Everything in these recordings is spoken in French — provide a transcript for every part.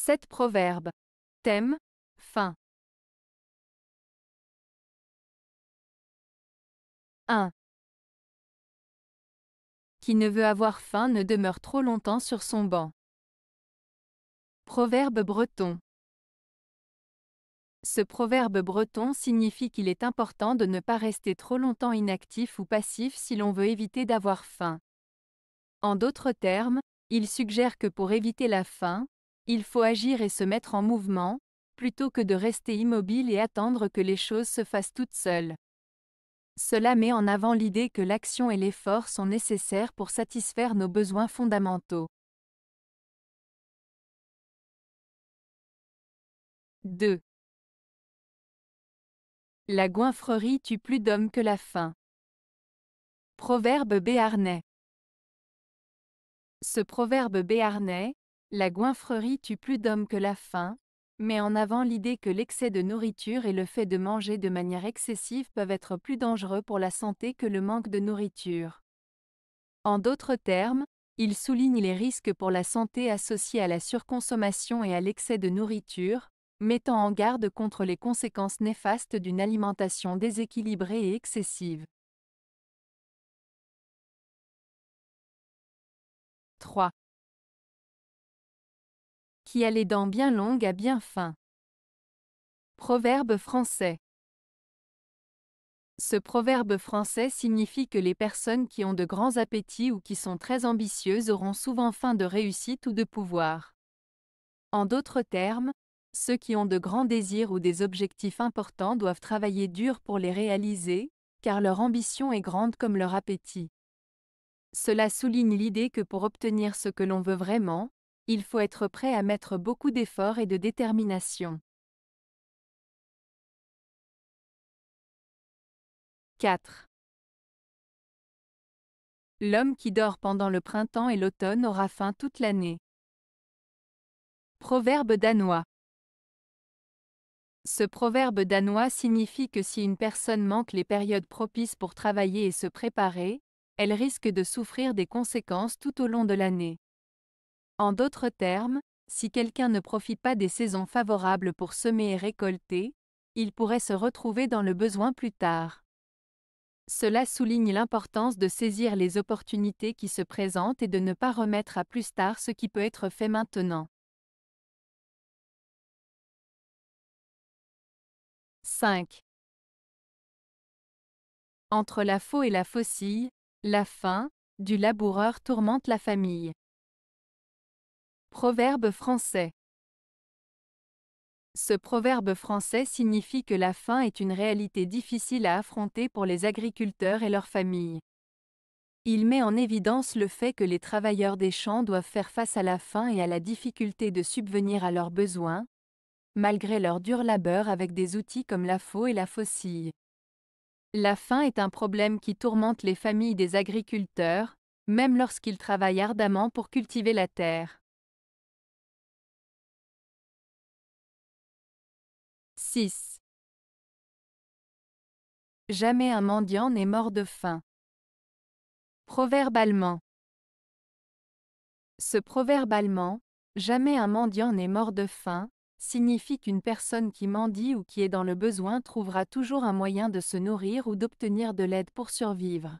7 proverbes. Thème Fin. 1. Qui ne veut avoir faim ne demeure trop longtemps sur son banc. Proverbe breton. Ce proverbe breton signifie qu'il est important de ne pas rester trop longtemps inactif ou passif si l'on veut éviter d'avoir faim. En d'autres termes, il suggère que pour éviter la faim, il faut agir et se mettre en mouvement, plutôt que de rester immobile et attendre que les choses se fassent toutes seules. Cela met en avant l'idée que l'action et l'effort sont nécessaires pour satisfaire nos besoins fondamentaux. 2. La goinfrerie tue plus d'hommes que la faim. Proverbe béarnais. Ce proverbe béarnais, la goinfrerie tue plus d'hommes que la faim, mais en avant l'idée que l'excès de nourriture et le fait de manger de manière excessive peuvent être plus dangereux pour la santé que le manque de nourriture. En d'autres termes, il souligne les risques pour la santé associés à la surconsommation et à l'excès de nourriture, mettant en garde contre les conséquences néfastes d'une alimentation déséquilibrée et excessive. 3 qui a les dents bien longues à bien fin. Proverbe français Ce proverbe français signifie que les personnes qui ont de grands appétits ou qui sont très ambitieuses auront souvent faim de réussite ou de pouvoir. En d'autres termes, ceux qui ont de grands désirs ou des objectifs importants doivent travailler dur pour les réaliser, car leur ambition est grande comme leur appétit. Cela souligne l'idée que pour obtenir ce que l'on veut vraiment, il faut être prêt à mettre beaucoup d'efforts et de détermination. 4. L'homme qui dort pendant le printemps et l'automne aura faim toute l'année. Proverbe danois. Ce proverbe danois signifie que si une personne manque les périodes propices pour travailler et se préparer, elle risque de souffrir des conséquences tout au long de l'année. En d'autres termes, si quelqu'un ne profite pas des saisons favorables pour semer et récolter, il pourrait se retrouver dans le besoin plus tard. Cela souligne l'importance de saisir les opportunités qui se présentent et de ne pas remettre à plus tard ce qui peut être fait maintenant. 5. Entre la faux et la faucille, la faim du laboureur tourmente la famille. Proverbe français. Ce proverbe français signifie que la faim est une réalité difficile à affronter pour les agriculteurs et leurs familles. Il met en évidence le fait que les travailleurs des champs doivent faire face à la faim et à la difficulté de subvenir à leurs besoins, malgré leur dur labeur avec des outils comme la faux et la faucille. La faim est un problème qui tourmente les familles des agriculteurs, même lorsqu'ils travaillent ardemment pour cultiver la terre. Jamais un mendiant n'est mort de faim. Proverbe allemand. Ce proverbe allemand, jamais un mendiant n'est mort de faim, signifie qu'une personne qui mendie ou qui est dans le besoin trouvera toujours un moyen de se nourrir ou d'obtenir de l'aide pour survivre.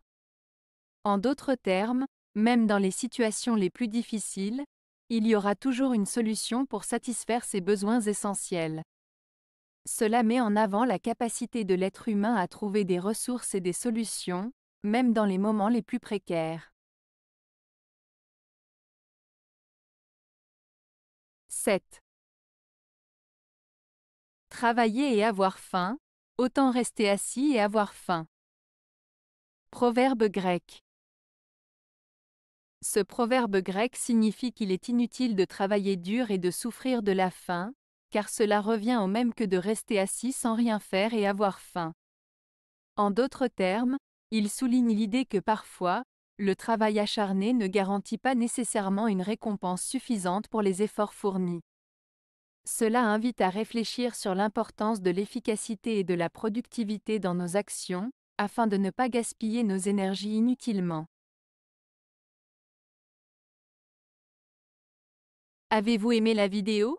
En d'autres termes, même dans les situations les plus difficiles, il y aura toujours une solution pour satisfaire ses besoins essentiels. Cela met en avant la capacité de l'être humain à trouver des ressources et des solutions, même dans les moments les plus précaires. 7. Travailler et avoir faim, autant rester assis et avoir faim. Proverbe grec. Ce proverbe grec signifie qu'il est inutile de travailler dur et de souffrir de la faim, car cela revient au même que de rester assis sans rien faire et avoir faim. En d'autres termes, il souligne l'idée que parfois, le travail acharné ne garantit pas nécessairement une récompense suffisante pour les efforts fournis. Cela invite à réfléchir sur l'importance de l'efficacité et de la productivité dans nos actions, afin de ne pas gaspiller nos énergies inutilement. Avez-vous aimé la vidéo